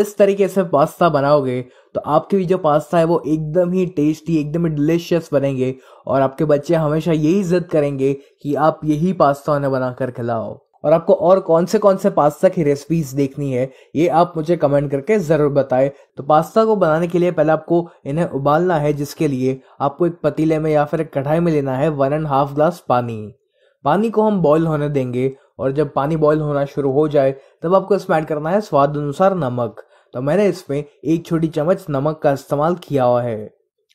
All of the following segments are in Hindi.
इस तरीके से पास्ता बनाओगे तो आपके भी जो पास्ता है वो एकदम ही टेस्टी एकदम ही डिलीशियस बनेंगे और आपके बच्चे हमेशा यही जिद करेंगे कि आप यही पास्ता उन्हें बनाकर खिलाओ और आपको और कौन से कौन से पास्ता की रेसिपीज देखनी है ये आप मुझे कमेंट करके ज़रूर बताएं तो पास्ता को बनाने के लिए पहले आपको इन्हें उबालना है जिसके लिए आपको एक पतीले में या फिर एक कढ़ाई में लेना है वन एंड हाफ ग्लास पानी पानी को हम बॉईल होने देंगे और जब पानी बॉईल होना शुरू हो जाए तब आपको इसमें ऐड करना है स्वाद अनुसार नमक तो मैंने इसमें एक छोटी चम्मच नमक का इस्तेमाल किया हुआ है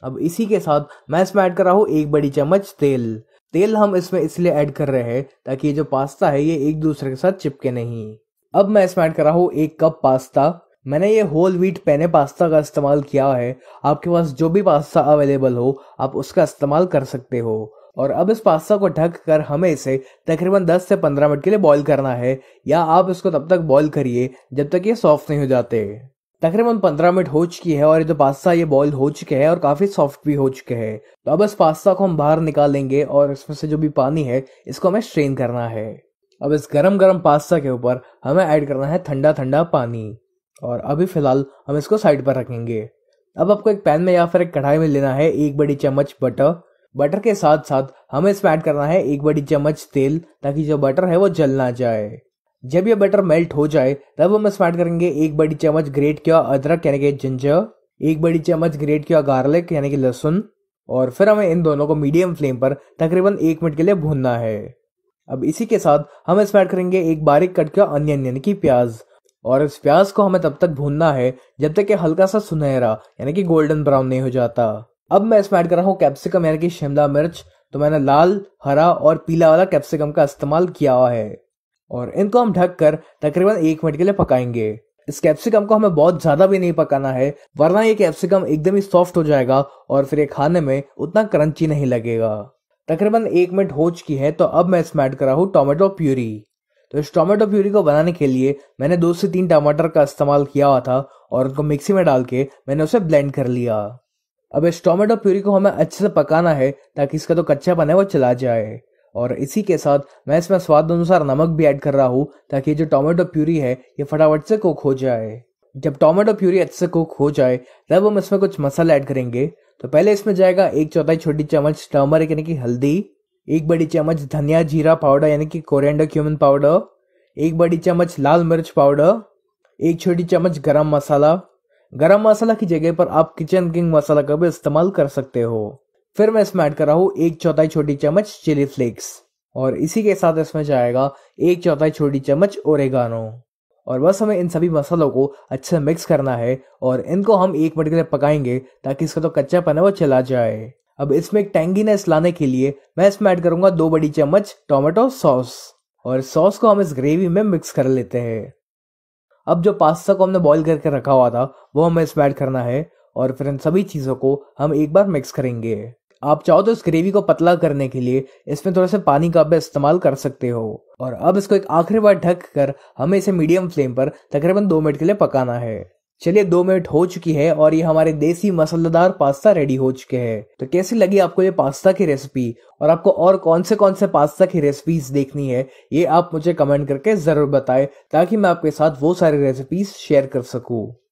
अब इसी के साथ मैं इसमें ऐड कर रहा हूँ एक बड़ी चम्मच तेल तेल हम इसमें इसलिए ऐड कर रहे हैं ताकि ये जो पास्ता है ये एक दूसरे के साथ चिपके नहीं अब मैं इसमें ऐड कर रहा हूँ एक कप पास्ता मैंने ये होल व्हीट पेने पास्ता का इस्तेमाल किया है आपके पास जो भी पास्ता अवेलेबल हो आप उसका इस्तेमाल कर सकते हो और अब इस पास्ता को ढक कर हमें इसे तकरीबन 10 से 15 मिनट के लिए बॉईल करना है या आप इसको तब तक बॉईल करिए जब तक ये सॉफ्ट नहीं हो जाते तकरीबन पंद्रह मिनट हो चुकी है और ये जो पास्ता ये बॉईल हो चुके हैं और काफ़ी सॉफ्ट भी हो चुके हैं तो अब इस पास्ता को हम बाहर निकालेंगे और इसमें से जो भी पानी है इसको हमें स्ट्रेन करना है अब इस गरम गरम पास्ता के ऊपर हमें ऐड करना है ठंडा ठंडा पानी और अभी फ़िलहाल हम इसको साइड पर रखेंगे अब आपको एक पैन में या फिर एक कढ़ाई में लेना है एक बड़ी चम्मच बटर बटर के साथ साथ हमें इसमें ऐड करना है एक बड़ी चम्मच तेल ताकि जो बटर है वो जल ना जाए जब ये बटर मेल्ट हो जाए तब हम इसमें ऐड करेंगे एक बड़ी चम्मच ग्रेट किया अदरक यानी कि जिंजर एक बड़ी चम्मच ग्रेट किया गार्लिक यानी कि लहसुन और फिर हमें इन दोनों को मीडियम फ्लेम पर तकरीबन एक मिनट के लिए भूनना है अब इसी के साथ हम इसमें ऐड करेंगे एक बारीक कट किया अनियन यानी कि प्याज और इस प्याज को हमें तब तक भूनना है जब तक ये हल्का सा सुनहरा यानी कि गोल्डन ब्राउन नहीं हो जाता अब मैं इसमें ऐड कर रहा हूँ कैप्सिकम यानी कि शिमला मिर्च तो मैंने लाल हरा और पीला वाला कैप्सिकम का इस्तेमाल किया हुआ है और इनको हम ढक कर तकरीबन एक मिनट के लिए पकाएंगे इस कैप्सिकम को हमें बहुत ज़्यादा भी नहीं पकाना है वरना ये कैप्सिकम एकदम ही सॉफ्ट हो जाएगा और फिर ये खाने में उतना क्रंची नहीं लगेगा तकरीबन एक मिनट हो चुकी है तो अब मैं इसमें ऐड कर रहा हूँ टोमेटो प्यूरी तो इस टोमेटो प्यूरी को बनाने के लिए मैंने दो से तीन टमाटर का इस्तेमाल किया हुआ था और उनको मिक्सी में डाल के मैंने उसे ब्लेंड कर लिया अब इस टोमेटो प्यूरी को हमें अच्छे से पकाना है ताकि इसका जो तो कच्चापन है वो चला जाए और इसी के साथ मैं इसमें स्वाद अनुसार नमक भी ऐड कर रहा हूँ ताकि जो टोमेटो प्यूरी है ये फटाफट से कुक हो जाए जब टोमेटो प्यूरी अच्छे से कुक हो जाए तब हम इसमें कुछ मसाला ऐड करेंगे तो पहले इसमें जाएगा एक चौथाई छोटी चम्मच टर्मरिक यानी कि हल्दी एक बड़ी चम्मच धनिया जीरा पाउडर यानी कि कोरिएंडर क्यूमन पाउडर एक बड़ी चम्मच लाल मिर्च पाउडर एक छोटी चम्मच गरम मसाला गरम मसाला की जगह पर आप किचन किंग मसाला का भी इस्तेमाल कर सकते हो फिर मैं इसमें ऐड कर रहा हूँ एक चौथाई छोटी चम्मच चिली फ्लेक्स और इसी के साथ इसमें जाएगा एक चौथाई छोटी चम्मच ओरेगानो और बस हमें इन सभी मसालों को अच्छे से मिक्स करना है और इनको हम एक मिनट के लिए पकाएंगे ताकि इसका तो कच्चापन है वो चला जाए अब इसमें एक टैंगीनेस लाने के लिए मैं इसमें ऐड करूंगा दो बड़ी चम्मच टोमेटो सॉस और सॉस को हम इस ग्रेवी में मिक्स कर लेते हैं अब जो पास्ता को हमने बॉईल करके रखा हुआ था वो हमें इसमें ऐड करना है और फिर इन सभी चीज़ों को हम एक बार मिक्स करेंगे आप चाहो तो इस ग्रेवी को पतला करने के लिए इसमें थोड़ा सा पानी का भी इस्तेमाल कर सकते हो और अब इसको एक आखिरी बार ढक कर हमें इसे मीडियम फ्लेम पर तकरीबन दो मिनट के लिए पकाना है चलिए दो मिनट हो चुकी है और ये हमारे देसी मसालेदार पास्ता रेडी हो चुके हैं तो कैसी लगी आपको ये पास्ता की रेसिपी और आपको और कौन से कौन से पास्ता की रेसिपीज देखनी है ये आप मुझे कमेंट करके जरूर बताएं ताकि मैं आपके साथ वो सारी रेसिपीज शेयर कर सकूं